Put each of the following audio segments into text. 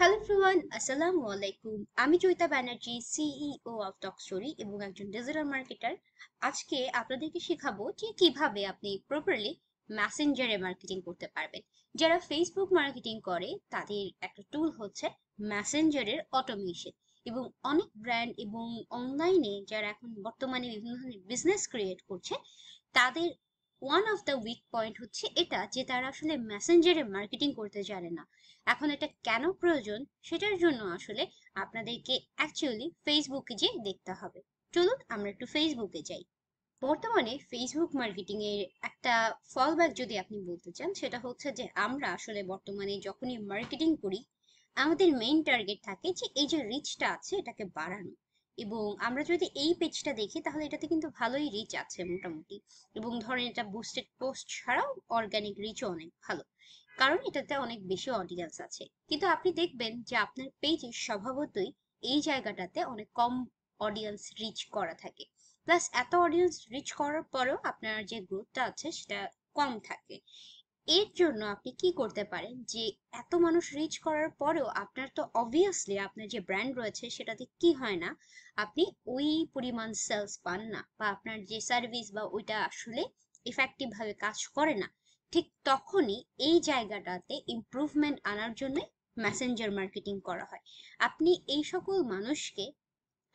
hello ফ্রুয়ান আসসালামু আলাইকুম আমি Joyita Banerjee CEO of talk story এবং একজন ডিজিটাল মার্কেটার আজকে আপনাদেরকে শেখাবো যে কিভাবে আপনি প্রপারলি ম্যাসেঞ্জারে মার্কেটিং করতে পারবেন যারা ফেসবুক মার্কেটিং করে তাদের একটা টুল হচ্ছে ম্যাসেঞ্জারের অটোমেশন এবং অনেক ব্র্যান্ড এবং অনলাইনে যারা এখন বর্তমানে বিভিন্ন ধরনের বিজনেস ক্রিয়েট করছে তাদের one of the weak point হচ্ছে এটা যে তারা আসলে মেসেঞ্জারে মার্কেটিং করতে জানে না এখন এটা কেন প্রয়োজন সেটার জন্য আসলে আপনাদেরকে অ্যাকচুয়ালি ফেসবুকে যে দেখতে হবে চলুন আমরা একটু ফেসবুকে যাই বর্তমানে ফেসবুক মার্কেটিং এর একটা ফলব্যাক যদি আপনি বলতে চান সেটা হচ্ছে যে আমরা আসলে বর্তমানে যখনই মার্কেটিং করি আমাদের মেইন টার্গেট থাকে যে এই যে রিচটা আছে এটাকে বাড়ানো এবং আমরা যদি এই পেজটা দেখি তাহলে এটাতে কিন্তু ভালোই রিচ আছে মোটামুটি এবং ধরেন এটা বুস্টেড পোস্ট ছাড়াও অর্গানিক রিচও অনেক ভালো কারণ এটাতে অনেক বেশি অডিয়েন্স আছে কিন্তু আপনি দেখবেন যে আপনার পেজে স্বভাবতই এই জায়গাটাতে অনেক কম অডিয়েন্স রিচ করা থাকে প্লাস এত অডিয়েন্স রিচ করার পরেও আপনার যে গ্রোথটা আছে সেটা কম থাকে এর জন্য আপনি কি করতে পারেন যে এত মানুষ রিচ করার পরেও আপনার তো অবভিয়াসলি আপনার যে ব্র্যান্ড রয়েছে সেটাতে কি হয় না আপনি ওই পরিমাণ সেলস পান না বা আপনার যে সার্ভিস বা ওইটা আসলে ইফেক্টিভভাবে কাজ করে না ঠিক তখনই এই জায়গাটাতে ইমপ্রুভমেন্ট আনার জন্য মেসেঞ্জার মার্কেটিং করা হয় আপনি এই সকল মানুষকে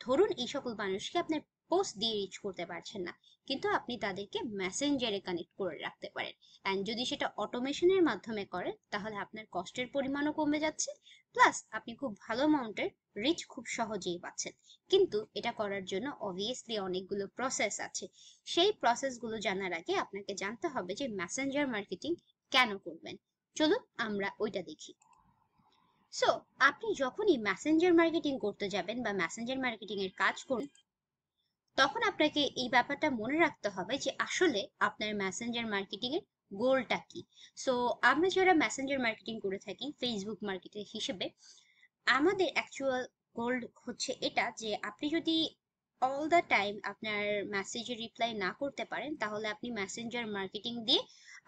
ধরুন এই সকল মানুষকে আপনার পোস্ট দিয়ে রিচ করতে পারছেন না কিন্তু আপনি তাদেরকে মেসেঞ্জারে কানেক্ট করে রাখতে পারেন অ্যান্ড যদি সেটা অটোমেশনের মাধ্যমে করে তাহলে আপনার কষ্টের পরিমাণও কমে যাচ্ছে প্লাস আপনি খুব ভালো অ্যামাউন্টের রিচ খুব সহজেই পাচ্ছেন কিন্তু এটা করার জন্য অবভিয়াসলি অনেকগুলো প্রসেস আছে সেই প্রসেসগুলো জানার আগে আপনাকে জানতে হবে যে ম্যাসেঞ্জার মার্কেটিং কেন করবেন চলুন আমরা ওইটা দেখি সো আপনি যখনই ম্যাসেঞ্জার মার্কেটিং করতে যাবেন বা ম্যাসেঞ্জার মার্কেটিং এর কাজ করুন তখন আপনাকে এই ব্যাপারটা মনে রাখতে হবে যে আসলে আপনার ম্যাসেঞ্জার মার্কেটিং এর গোলটা কি সো আমরা যারা মেসেঞ্জার মার্কেটিং করে থাকি ফেসবুক মার্কেটের হিসেবে আমাদের অ্যাকচুয়াল গোল হচ্ছে এটা যে আপনি যদি অল দ্য টাইম আপনার মেসেজের রিপ্লাই না করতে পারেন তাহলে আপনি মেসেঞ্জার মার্কেটিং দিয়ে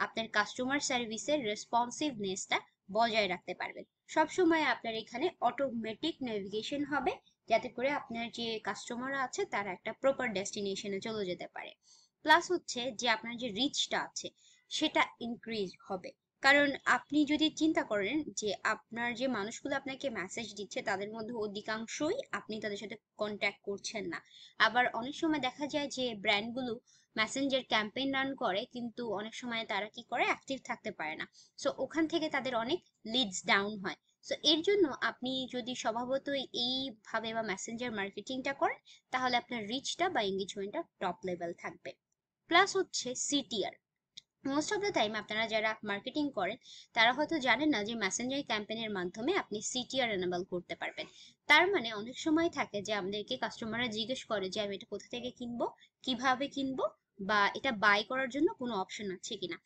আপনার কাস্টমার সার্ভিসের রেসপন্সিভনেসটা বজায় রাখতে পারবেন সবসময় আপনার এখানে অটোমেটিক নেভিগেশন হবে যাতে করে আপনার যে কাস্টমার আছে তারা একটা প্রপার ডেস্টিনেশনে চলে যেতে পারে প্লাস হচ্ছে যে আপনার যে রিচটা আছে সেটা ইনক্রিজ হবে কারণ আপনি যদি চিন্তা করেন যে আপনার যে মানুষগুলো আপনাকে মেসেজ দিচ্ছে তাদের মধ্যে অধিকাংশই আপনি তাদের সাথে কন্ট্যাক্ট করছেন না আবার অনেক সময় দেখা যায় যে ব্র্যান্ডগুলো মেসেঞ্জার ক্যাম্পেইন রান করে কিন্তু অনেক সময় তারা কি করে অ্যাক্টিভ থাকতে পারে না সো ওখান থেকে তাদের অনেক লিডস ডাউন হয় সো এর জন্য আপনি যদি স্বভাবতই এইভাবে বা মেসেঞ্জার মার্কেটিংটা করেন তাহলে আপনার রিচটা বা এঙ্গেজমেন্টটা টপ লেভেল থাকবে প্লাস হচ্ছে CTR most of the time আপনারা যারা মার্কেটিং করেন তারা হয়তো জানেন না যে ম্যাসেঞ্জার ক্যাম্পেনের মাধ্যমে আপনি সিটিআর এনেবল করতে পারবেন তার মানে অনেক সময় থাকে যে আমাদেরকে কাস্টমাররা জিজ্ঞেস করে যে আমি এটা কোথা থেকে কিনবো কিভাবে কিনবো বা এটা বাই করার জন্য কোনো অপশন আছে কিনা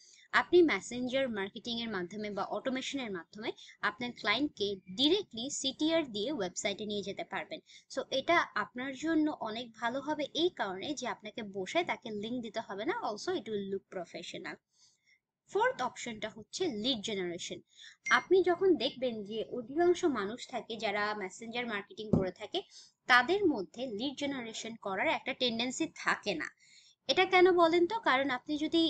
আপনি ম্যাসেঞ্জার মার্কেটিং এর মাধ্যমে বা অটোমেশনের মাধ্যমে আপনার ক্লায়েন্টকে ডিরেক্টলি সিটিআর দিয়ে ওয়েবসাইটে নিয়ে যেতে পারবেন সো এটা আপনার জন্য অনেক ভালো হবে এই কারণে যে আপনাকে বসে তাকে লিঙ্ক দিতে হবে না also it will look professional fourth অপশনটা হচ্ছে লিড জেনারেশন আপনি যখন দেখবেন যে অধিকাংশ মানুষ থাকে যারা ম্যাসেঞ্জার মার্কেটিং করে থাকে তাদের মধ্যে লিড জেনারেশন করার একটা টেন্ডেন্সি থাকে না এটা কেন বলেন তো কারণ আপনি যদি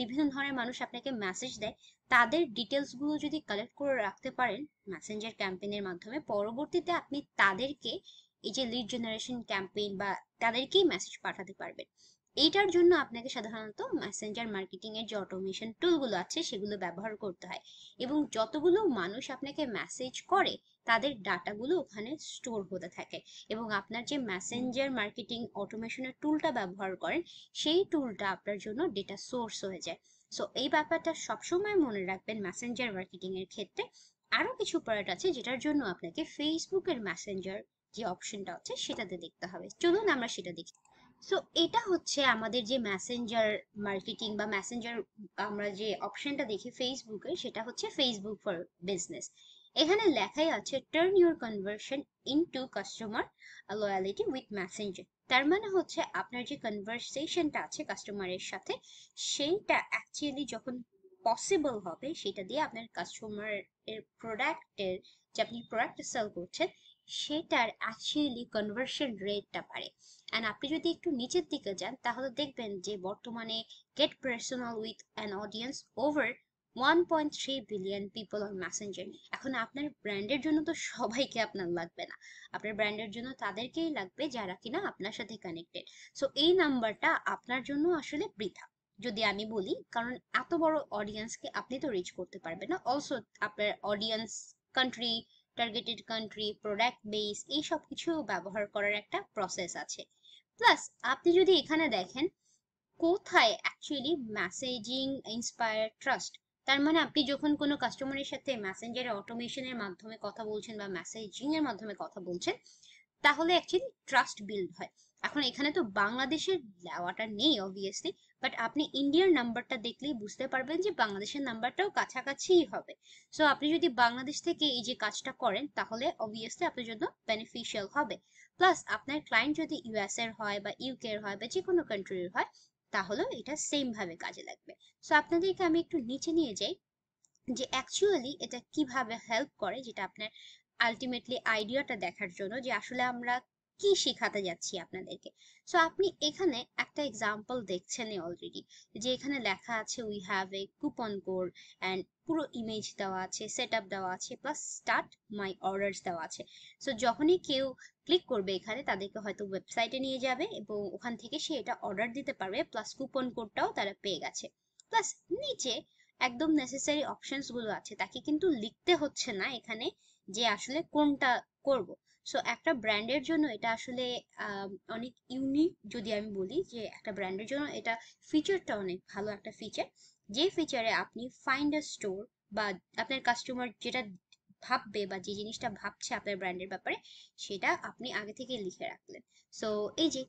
বিভিন্ন ধরনের মানুষ আপনাকে মেসেজ দেয় তাদের ডিটেলসগুলো যদি কালেক্ট করে রাখতে পারেন মেসেঞ্জার ক্যাম্পেইনের মাধ্যমে পরবর্তীতে আপনি তাদেরকে এই যে লিড জেনারেশন ক্যাম্পেইন বা তাদেরকেই মেসেজ পাঠাতে পারবেন এইটার জন্য আপনাকে সাধারণত মেসেঞ্জার মার্কেটিং এর যে অটোমেশন টুলগুলো আছে সেগুলো ব্যবহার করতে হয় এবং যতগুলো মানুষ আপনাকে মেসেজ করে তাদের ডাটাগুলো ওখানে স্টোর হতে থাকে এবং আপনার যে মেসেঞ্জার মার্কেটিং অটোমেশনের টুলটা ব্যবহার করেন সেই টুলটা আপনার জন্য ডেটা সোর্স হয়ে যায় সো এই ব্যাপারটা সবসময় মনে রাখবেন মেসেঞ্জার মার্কেটিং এর ক্ষেত্রে আরও কিছু পয়েন্ট আছে যেটার জন্য আপনাকে ফেসবুকের মেসেঞ্জার যে অপশনটা আছে সেটাতে দেখতে হবে চলুন আমরা সেটা দেখি সো এটা হচ্ছে আমাদের যে ম্যাসেঞ্জার মার্কেটিং বা ম্যাসেঞ্জার আমরা যে অপশনটা দেখি ফেসবুকে সেটা হচ্ছে ফেসবুক ফর বিজনেস এখানে লেখাই আছে turn your conversion into customer loyalty with Messenger তার মানে হচ্ছে আপনার যে কনভার্সেশনটা আছে কাস্টমারের সাথে সেইটা অ্যাকচুয়ালি যখন পসিবল হবে সেটা দিয়ে আপনার কাস্টমার এর প্রোডাক্টের যে আপনি প্রোডাক্ট সেল করছেন সেটার অ্যাকচুয়ালি কনভার্সন রেটটা পারে অ্যান্ড আপনি যদি একটু নিচের দিকে যান তাহলে দেখবেন যে বর্তমানে get personal with an audience over three billion people on Messenger এখন আপনার ব্র্যান্ডের জন্য তো সবাইকে আপনার লাগবে না আপনার ব্র্যান্ডের জন্য তাদেরকেই লাগবে যারা কিনা আপনার সাথে কানেক্টেড সো এই নাম্বারটা আপনার জন্য আসলে বৃথা যদি আমি বলি কারণ এত বড় অডিয়েন্সকে আপনি তো রিচ করতে পারবেন না অলসো আপনার audience country targeted country product base এই সব কিছু ব্যবহার করার একটা প্রসেস আছে প্লাস আপনি যদি এখানে দেখেন কোথায় অ্যাকচুয়ালি মেসেজিং ইন্সপায়ার ট্রাস্ট তার মানে আপনি যখন কোনো কাস্টমারের সাথে মেসেঞ্জারে অটোমেশনের মাধ্যমে কথা বলছেন বা মেসেজিং এর মাধ্যমে কথা বলছেন তাহলে অ্যাকচুয়ালি ট্রাস্ট বিল্ড হয় এখন এখানে তো বাংলাদেশের দেওয়াটা নেই অবভিয়াসলি বাট আপনি ইন্ডিয়ার নাম্বারটা দেখলেই বুঝতে পারবেন যে বাংলাদেশের নাম্বারটাও কাছাকাছিই হবে সো আপনি যদি বাংলাদেশ থেকে এই যে কাজটা করেন তাহলে অবভিয়াসলি আপনার জন্য বেনিফিশিয়াল হবে প্লাস আপনার ক্লায়েন্ট যদি ইউএস এর হয় বা ইউকে এর হয় বা যে কোনো কান্ট্রির হয় তাহলেও এটা সেম ভাবে কাজে লাগবে সো আপনাদেরকে আমি একটু নিচে নিয়ে যাই যে অ্যাকচুয়ালি এটা কিভাবে হেল্প করে যেটা আপনার আলটিমেটলি আইডিয়াটা দেখার জন্য যে আসলে আমরা কি শেখাতে যাচ্ছি আপনাদেরকে সো আপনি এখানে একটা এক্সাম্পল দেখছেন অলরেডি যে এখানে লেখা আছে we have a coupon code and পুরো ইমেজ দেওয়া আছে সেট দেওয়া আছে প্লাস স্টার্ট মাই অর্ডার্স দেওয়া আছে সো যখনই কেউ ক্লিক করবে এখানে তাদেরকে হয়তো ওয়েবসাইটে নিয়ে যাবে এবং ওখান থেকে সে এটা অর্ডার দিতে পারবে প্লাস কুপন কোডটাও তারা পেয়ে গেছে প্লাস নিচে একদম নেসেসারি অপশনস গুলো আছে তাকে কিন্তু লিখতে হচ্ছে না এখানে যে আসলে কোনটা করব সো একটা ব্র্যান্ডের জন্য এটা আসলে অনেক ইউনিক যদি আমি বলি যে একটা ব্র্যান্ডের জন্য এটা ফিচারটা অনেক ভালো একটা ফিচার যে ফিচারে আপনি ফাইন্ড আ স্টোর বা আপনার কাস্টমার যেটা ভাববে বা যে জিনিসটা ভাবছে আপনার ব্র্যান্ডের ব্যাপারে সেটা আপনি আগে থেকে লিখে রাখলেন সো এই যে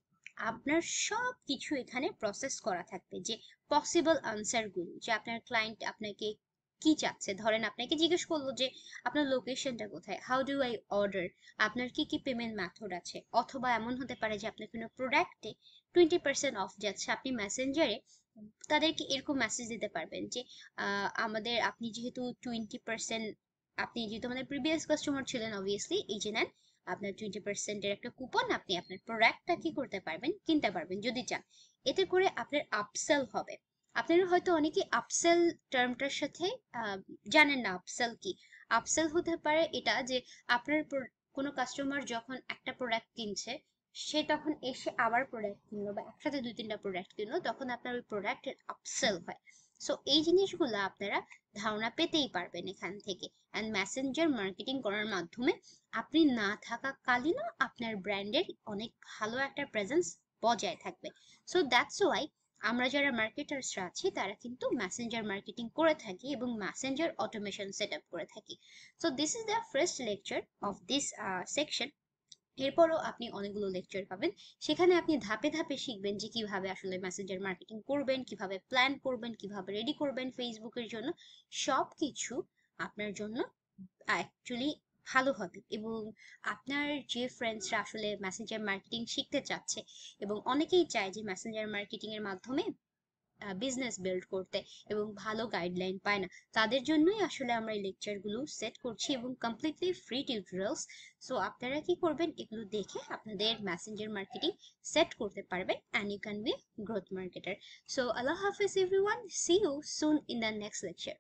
আপনার সব কিছু এখানে প্রসেস করা থাকবে যে পসিবল আনসারগুলো যে আপনার ক্লায়েন্ট আপনাকে কি চাচ্ছে ধরেন আপনাকে জিজ্ঞেস করলো যে আপনার লোকেশনটা কোথায় হাউ ডু আই অর্ডার আপনার কি কি পেমেন্ট মেথড আছে অথবা এমন হতে পারে যে আপনার কোনো প্রোডাক্টে টোয়েন্টি পার্সেন্ট অফ যাচ্ছে আপনি মেসেঞ্জারে তাদেরকে এরকম মেসেজ দিতে পারবেন যে আমাদের আপনি যেহেতু টোয়েন্টি পার্সেন্ট আপনি যেহেতু আমাদের প্রিভিয়াস কাস্টমার ছিলেন অবভিয়াসলি এই যে নেন আপনার টোয়েন্টি পার্সেন্টের একটা কুপন আপনি আপনার প্রোডাক্টটা কি করতে পারবেন কিনতে পারবেন যদি চান এতে করে আপনার আপসেল হবে আপনারা হয়তো অনেকে আপসেল টার্মটার সাথে জানেন না আপসেল কি আপসেল হতে পারে এটা যে আপনার কোনো কাস্টমার যখন একটা প্রোডাক্ট কিনছে সে তখন এসে আবার প্রোডাক্ট কিনলো বা একসাথে দুই তিনটা প্রোডাক্ট কিনলো তখন আপনার ওই প্রোডাক্টের আপসেল হয় সো এই জিনিসগুলো আপনারা ধারণা পেতেই পারবেন এখান থেকে অ্যান্ড মেসেঞ্জার মার্কেটিং করার মাধ্যমে আপনি না থাকাকালীনও আপনার ব্র্যান্ডের অনেক ভালো একটা প্রেজেন্স বজায় থাকবে সো দ্যাটস ওয়াই আমরা যারা মার্কেটার্সরা আছি তারা কিন্তু ম্যাসেঞ্জার মার্কেটিং করে থাকি এবং ম্যাসেঞ্জার অটোমেশন সেট করে থাকি so this is the first lecture of this section এরপরও আপনি অনেকগুলো লেকচার পাবেন সেখানে আপনি ধাপে ধাপে শিখবেন যে কিভাবে আসলে মেসেঞ্জার মার্কেটিং করবেন কিভাবে প্ল্যান করবেন কিভাবে রেডি করবেন ফেসবুকের জন্য সব কিছু আপনার জন্য অ্যাকচুয়ালি ভালো হবে এবং আপনার যে ফ্রেন্ডসরা আসলে মেসেঞ্জার মার্কেটিং শিখতে চাচ্ছে এবং অনেকেই চায় যে মেসেঞ্জার মার্কেটিং এর মাধ্যমে বিজনেস বিল্ড করতে এবং ভালো গাইডলাইন পায় না তাদের জন্যই আসলে আমরা এই লেকচারগুলো সেট করছি এবং কমপ্লিটলি ফ্রি টিউটোরিয়ালস সো আপনারা কি করবেন এগুলো দেখে আপনাদের মেসেঞ্জার মার্কেটিং সেট করতে পারবেন and you can be growth marketer so আল্লাহ হাফিজ everyone see you soon in the next lecture